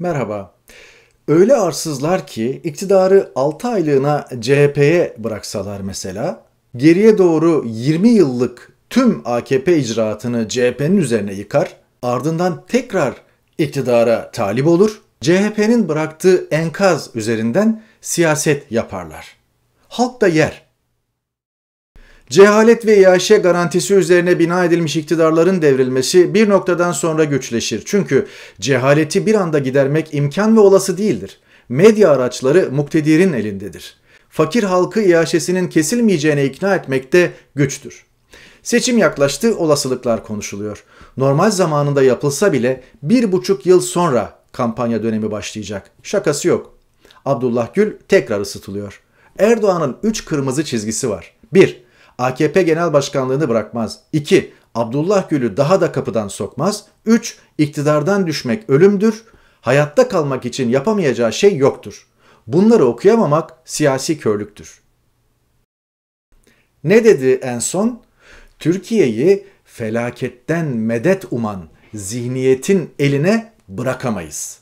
Merhaba. Öyle arsızlar ki iktidarı 6 aylığına CHP'ye bıraksalar mesela, geriye doğru 20 yıllık tüm AKP icraatını CHP'nin üzerine yıkar, ardından tekrar iktidara talip olur, CHP'nin bıraktığı enkaz üzerinden siyaset yaparlar. Halk da yer. Cehalet ve iaşe garantisi üzerine bina edilmiş iktidarların devrilmesi bir noktadan sonra güçleşir. Çünkü cehaleti bir anda gidermek imkan ve olası değildir. Medya araçları muktedirin elindedir. Fakir halkı iaşesinin kesilmeyeceğine ikna etmekte güçtür. Seçim yaklaştı, olasılıklar konuşuluyor. Normal zamanında yapılsa bile bir buçuk yıl sonra kampanya dönemi başlayacak. Şakası yok. Abdullah Gül tekrar ısıtılıyor. Erdoğan'ın üç kırmızı çizgisi var. 1- AKP Genel Başkanlığını bırakmaz. 2. Abdullah Gül'ü daha da kapıdan sokmaz. 3. İktidardan düşmek ölümdür. Hayatta kalmak için yapamayacağı şey yoktur. Bunları okuyamamak siyasi körlüktür. Ne dedi en son? Türkiye'yi felaketten medet uman zihniyetin eline bırakamayız.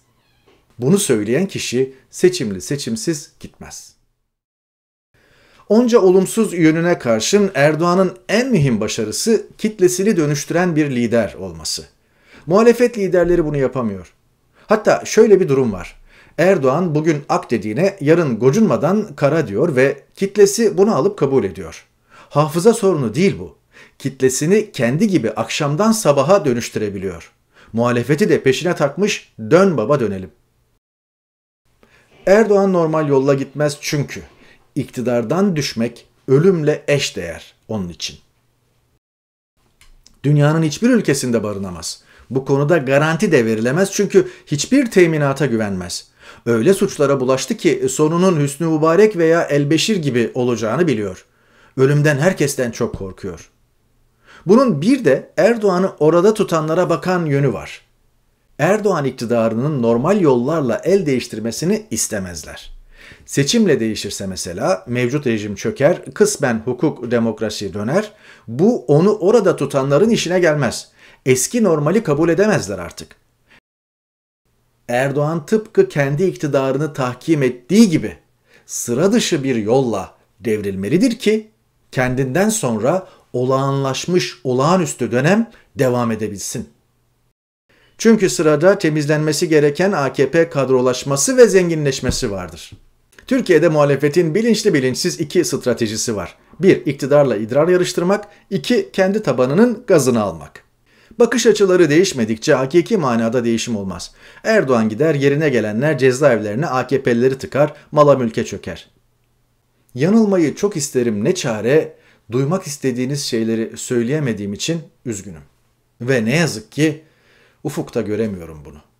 Bunu söyleyen kişi seçimli seçimsiz gitmez.'' Onca olumsuz yönüne karşın Erdoğan'ın en mühim başarısı kitlesini dönüştüren bir lider olması. Muhalefet liderleri bunu yapamıyor. Hatta şöyle bir durum var. Erdoğan bugün ak dediğine yarın gocunmadan kara diyor ve kitlesi bunu alıp kabul ediyor. Hafıza sorunu değil bu. Kitlesini kendi gibi akşamdan sabaha dönüştürebiliyor. Muhalefeti de peşine takmış dön baba dönelim. Erdoğan normal yolla gitmez çünkü iktidardan düşmek ölümle eş değer onun için. Dünyanın hiçbir ülkesinde barınamaz. Bu konuda garanti de verilemez çünkü hiçbir teminata güvenmez. Öyle suçlara bulaştı ki sonunun Hüsnü Mübarek veya Elbeşir gibi olacağını biliyor. Ölümden herkesten çok korkuyor. Bunun bir de Erdoğan'ı orada tutanlara bakan yönü var. Erdoğan iktidarının normal yollarla el değiştirmesini istemezler.'' Seçimle değişirse mesela mevcut rejim çöker, kısmen hukuk demokrasi döner. Bu onu orada tutanların işine gelmez. Eski normali kabul edemezler artık. Erdoğan tıpkı kendi iktidarını tahkim ettiği gibi sıra dışı bir yolla devrilmelidir ki kendinden sonra olağanlaşmış olağanüstü dönem devam edebilsin. Çünkü sırada temizlenmesi gereken AKP kadrolaşması ve zenginleşmesi vardır. Türkiye'de muhalefetin bilinçli bilinçsiz iki stratejisi var. 1. iktidarla idrar yarıştırmak. 2. Kendi tabanının gazını almak. Bakış açıları değişmedikçe hakiki manada değişim olmaz. Erdoğan gider yerine gelenler cezaevlerine AKP'lileri tıkar, mala mülke çöker. Yanılmayı çok isterim ne çare, duymak istediğiniz şeyleri söyleyemediğim için üzgünüm. Ve ne yazık ki ufukta göremiyorum bunu.''